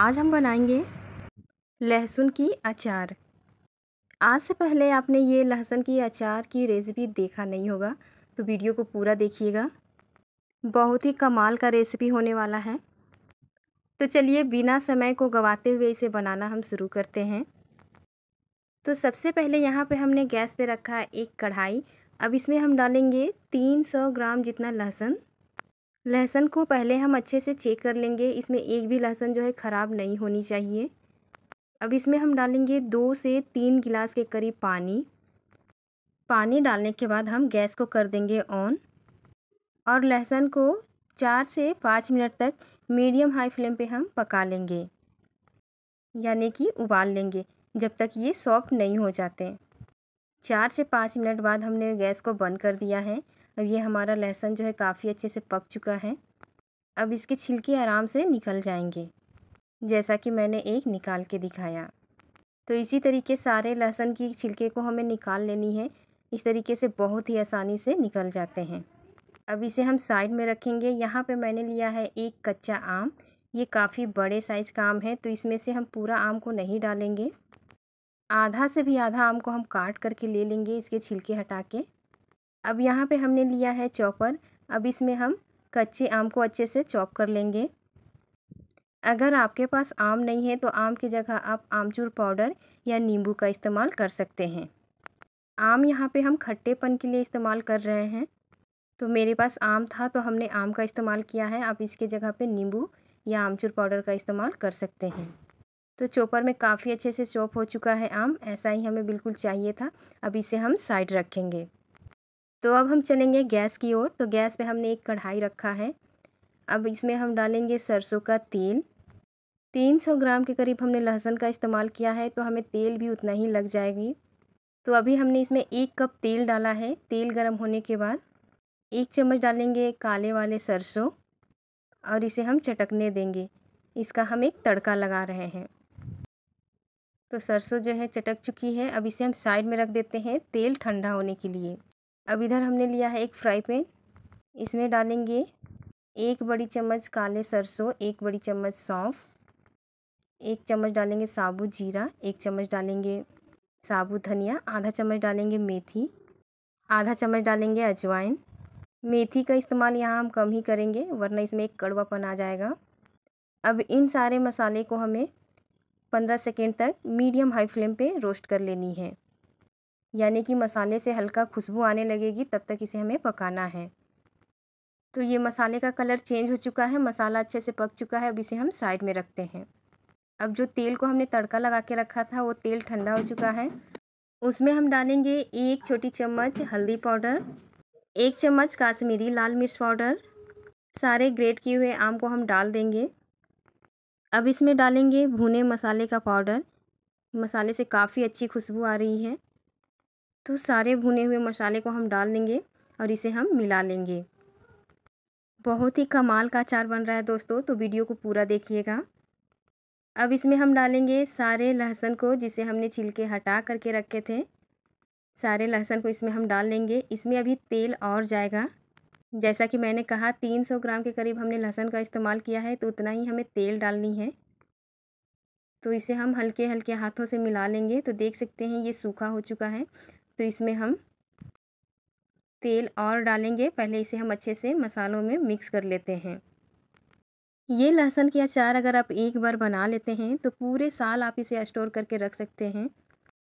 आज हम बनाएंगे लहसुन की अचार आज से पहले आपने ये लहसुन की अचार की रेसिपी देखा नहीं होगा तो वीडियो को पूरा देखिएगा बहुत ही कमाल का रेसिपी होने वाला है तो चलिए बिना समय को गवाते हुए इसे बनाना हम शुरू करते हैं तो सबसे पहले यहाँ पे हमने गैस पे रखा है एक कढ़ाई अब इसमें हम डालेंगे 300 ग्राम जितना लहसुन लहसुन को पहले हम अच्छे से चेक कर लेंगे इसमें एक भी लहसुन जो है ख़राब नहीं होनी चाहिए अब इसमें हम डालेंगे दो से तीन गिलास के करीब पानी पानी डालने के बाद हम गैस को कर देंगे ऑन और लहसुन को चार से पाँच मिनट तक मीडियम हाई फ्लेम पे हम पका लेंगे यानी कि उबाल लेंगे जब तक ये सॉफ्ट नहीं हो जाते चार से पाँच मिनट बाद हमने गैस को बंद कर दिया है अब ये हमारा लहसुन जो है काफ़ी अच्छे से पक चुका है अब इसके छिलके आराम से निकल जाएंगे जैसा कि मैंने एक निकाल के दिखाया तो इसी तरीके सारे लहसुन की छिलके को हमें निकाल लेनी है इस तरीके से बहुत ही आसानी से निकल जाते हैं अब इसे हम साइड में रखेंगे यहाँ पे मैंने लिया है एक कच्चा आम ये काफ़ी बड़े साइज़ का आम है तो इसमें से हम पूरा आम को नहीं डालेंगे आधा से भी आधा आम को हम काट करके ले लेंगे इसके छिलके हटा के अब यहाँ पे हमने लिया है चॉपर अब इसमें हम कच्चे आम को अच्छे से चॉप कर लेंगे अगर आपके पास आम नहीं है तो आम की जगह आप आमचूर पाउडर या नींबू का इस्तेमाल कर सकते हैं आम यहाँ पे हम खट्टेपन के लिए इस्तेमाल कर रहे हैं तो मेरे पास आम था तो हमने आम का इस्तेमाल किया है आप इसके जगह पे नींबू या आमचूर पाउडर का इस्तेमाल कर सकते हैं तो चॉपर में काफ़ी अच्छे से चॉप हो चुका है आम ऐसा ही हमें बिल्कुल चाहिए था अब इसे हम साइड रखेंगे तो अब हम चलेंगे गैस की ओर तो गैस पे हमने एक कढ़ाई रखा है अब इसमें हम डालेंगे सरसों का तेल 300 ग्राम के करीब हमने लहसुन का इस्तेमाल किया है तो हमें तेल भी उतना ही लग जाएगी तो अभी हमने इसमें एक कप तेल डाला है तेल गर्म होने के बाद एक चम्मच डालेंगे काले वाले सरसों और इसे हम चटकने देंगे इसका हम एक तड़का लगा रहे हैं तो सरसों जो है चटक चुकी है अब इसे हम साइड में रख देते हैं तेल ठंडा होने के लिए अब इधर हमने लिया है एक फ्राई पैन इसमें डालेंगे एक बड़ी चम्मच काले सरसों एक बड़ी चम्मच सौंफ एक चम्मच डालेंगे साबुत जीरा एक चम्मच डालेंगे साबुत धनिया आधा चम्मच डालेंगे मेथी आधा चम्मच डालेंगे अजवाइन मेथी का इस्तेमाल यहाँ हम कम ही करेंगे वरना इसमें एक कड़वापन आ जाएगा अब इन सारे मसाले को हमें पंद्रह सेकेंड तक मीडियम हाई फ्लेम पर रोस्ट कर लेनी है यानी कि मसाले से हल्का खुशबू आने लगेगी तब तक इसे हमें पकाना है तो ये मसाले का कलर चेंज हो चुका है मसाला अच्छे से पक चुका है अब इसे हम साइड में रखते हैं अब जो तेल को हमने तड़का लगा के रखा था वो तेल ठंडा हो चुका है उसमें हम डालेंगे एक छोटी चम्मच हल्दी पाउडर एक चम्मच काश्मीरी लाल मिर्च पाउडर सारे ग्रेट किए हुए आम को हम डाल देंगे अब इसमें डालेंगे भुने मसाले का पाउडर मसाले से काफ़ी अच्छी खुशबू आ रही है तो सारे भुने हुए मसाले को हम डाल देंगे और इसे हम मिला लेंगे बहुत ही कमाल का अचार बन रहा है दोस्तों तो वीडियो को पूरा देखिएगा अब इसमें हम डालेंगे सारे लहसुन को जिसे हमने छिलके हटा करके रखे थे सारे लहसुन को इसमें हम डाल लेंगे इसमें अभी तेल और जाएगा जैसा कि मैंने कहा 300 ग्राम के करीब हमने लहसुन का इस्तेमाल किया है तो उतना ही हमें तेल डालनी है तो इसे हम हल्के हल्के हाथों से मिला लेंगे तो देख सकते हैं ये सूखा हो चुका है तो इसमें हम तेल और डालेंगे पहले इसे हम अच्छे से मसालों में मिक्स कर लेते हैं ये लहसुन के अचार अगर आप एक बार बना लेते हैं तो पूरे साल आप इसे स्टोर करके रख सकते हैं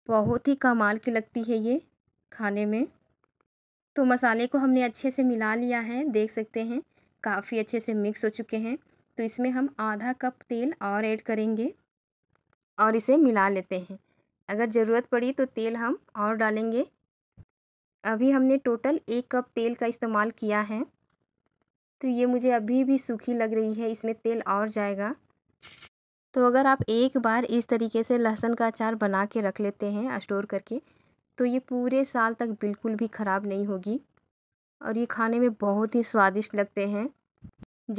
बहुत ही कमाल की लगती है ये खाने में तो मसाले को हमने अच्छे से मिला लिया है देख सकते हैं काफ़ी अच्छे से मिक्स हो चुके हैं तो इसमें हम आधा कप तेल और ऐड करेंगे और इसे मिला लेते हैं अगर ज़रूरत पड़ी तो तेल हम और डालेंगे अभी हमने टोटल एक कप तेल का इस्तेमाल किया है तो ये मुझे अभी भी सूखी लग रही है इसमें तेल और जाएगा तो अगर आप एक बार इस तरीके से लहसुन का अचार बना के रख लेते हैं स्टोर करके तो ये पूरे साल तक बिल्कुल भी ख़राब नहीं होगी और ये खाने में बहुत ही स्वादिष्ट लगते हैं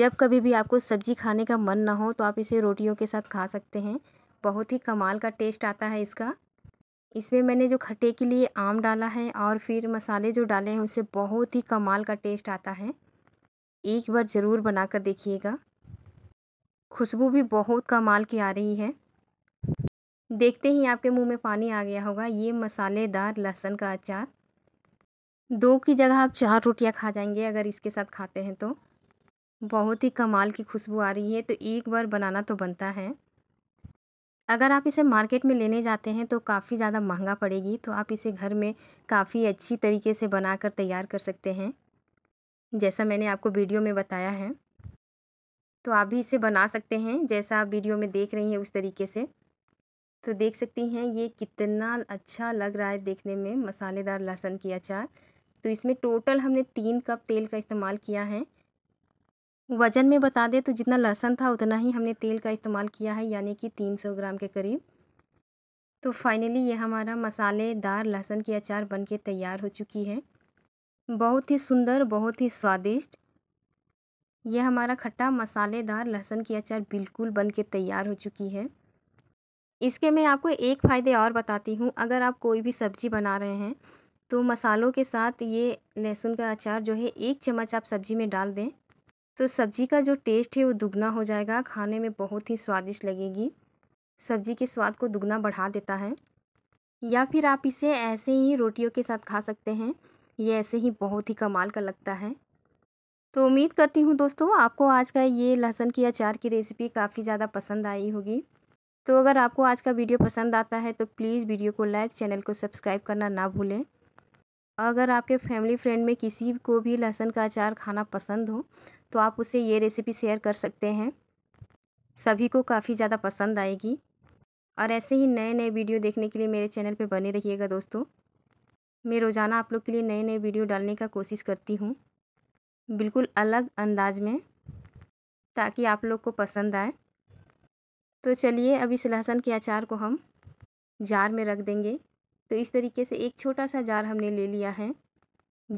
जब कभी भी आपको सब्ज़ी खाने का मन ना हो तो आप इसे रोटियों के साथ खा सकते हैं बहुत ही कमाल का टेस्ट आता है इसका इसमें मैंने जो खट्टे के लिए आम डाला है और फिर मसाले जो डाले हैं उससे बहुत ही कमाल का टेस्ट आता है एक बार ज़रूर बना कर देखिएगा खुशबू भी बहुत कमाल की आ रही है देखते ही आपके मुंह में पानी आ गया होगा ये मसालेदार लहसुन का अचार दो की जगह आप चार रोटियां खा जाएंगे अगर इसके साथ खाते हैं तो बहुत ही कमाल की खुशबू आ रही है तो एक बार बनाना तो बनता है अगर आप इसे मार्केट में लेने जाते हैं तो काफ़ी ज़्यादा महंगा पड़ेगी तो आप इसे घर में काफ़ी अच्छी तरीके से बनाकर तैयार कर सकते हैं जैसा मैंने आपको वीडियो में बताया है तो आप भी इसे बना सकते हैं जैसा आप वीडियो में देख रही हैं उस तरीके से तो देख सकती हैं ये कितना अच्छा लग रहा है देखने में मसालेदार लहसुन की अचार तो इसमें टोटल हमने तीन कप तेल का इस्तेमाल किया है वज़न में बता दें तो जितना लहसुन था उतना ही हमने तेल का इस्तेमाल किया है यानी कि तीन सौ ग्राम के करीब तो फाइनली ये हमारा मसालेदार लहसुन की अचार बनके तैयार हो चुकी है बहुत ही सुंदर बहुत ही स्वादिष्ट यह हमारा खट्टा मसालेदार लहसुन की अचार बिल्कुल बन के तैयार हो चुकी है इसके मैं आपको एक फ़ायदे और बताती हूँ अगर आप कोई भी सब्ज़ी बना रहे हैं तो मसालों के साथ ये लहसुन का अचार जो है एक चम्मच आप सब्ज़ी में डाल दें तो सब्ज़ी का जो टेस्ट है वो दुगना हो जाएगा खाने में बहुत ही स्वादिष्ट लगेगी सब्ज़ी के स्वाद को दुगना बढ़ा देता है या फिर आप इसे ऐसे ही रोटियों के साथ खा सकते हैं ये ऐसे ही बहुत ही कमाल का लगता है तो उम्मीद करती हूँ दोस्तों आपको आज का ये लहसुन की अचार की रेसिपी काफ़ी ज़्यादा पसंद आई होगी तो अगर आपको आज का वीडियो पसंद आता है तो प्लीज़ वीडियो को लाइक चैनल को सब्सक्राइब करना ना भूलें अगर आपके फैमिली फ्रेंड में किसी को भी लहसुन का अचार खाना पसंद हो तो आप उसे ये रेसिपी शेयर कर सकते हैं सभी को काफ़ी ज़्यादा पसंद आएगी और ऐसे ही नए नए वीडियो देखने के लिए मेरे चैनल पे बने रहिएगा दोस्तों मैं रोज़ाना आप लोग के लिए नए नए वीडियो डालने का कोशिश करती हूँ बिल्कुल अलग अंदाज में ताकि आप लोग को पसंद आए तो चलिए अब इस लहसुन के अचार को हम जार में रख देंगे तो इस तरीके से एक छोटा सा जार हमने ले लिया है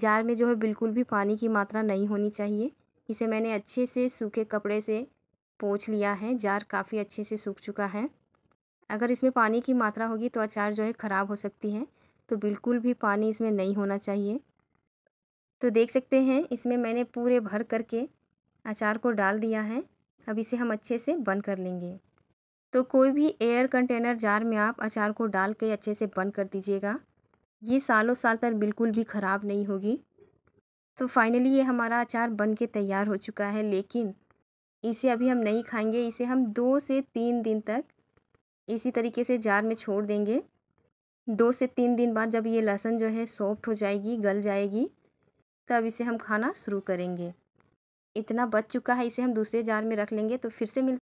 जार में जो है बिल्कुल भी पानी की मात्रा नहीं होनी चाहिए इसे मैंने अच्छे से सूखे कपड़े से पोछ लिया है जार काफ़ी अच्छे से सूख चुका है अगर इसमें पानी की मात्रा होगी तो अचार जो है ख़राब हो सकती है तो बिल्कुल भी पानी इसमें नहीं होना चाहिए तो देख सकते हैं इसमें मैंने पूरे भर करके अचार को डाल दिया है अब इसे हम अच्छे से बंद कर लेंगे तो कोई भी एयर कंटेनर जार में आप अचार को डाल के अच्छे से बंद कर दीजिएगा ये सालों साल तक बिल्कुल भी ख़राब नहीं होगी तो फाइनली ये हमारा अचार बन के तैयार हो चुका है लेकिन इसे अभी हम नहीं खाएंगे इसे हम दो से तीन दिन तक इसी तरीके से जार में छोड़ देंगे दो से तीन दिन बाद जब ये लहसुन जो है सॉफ्ट हो जाएगी गल जाएगी तब इसे हम खाना शुरू करेंगे इतना बच चुका है इसे हम दूसरे जार में रख लेंगे तो फिर से मिल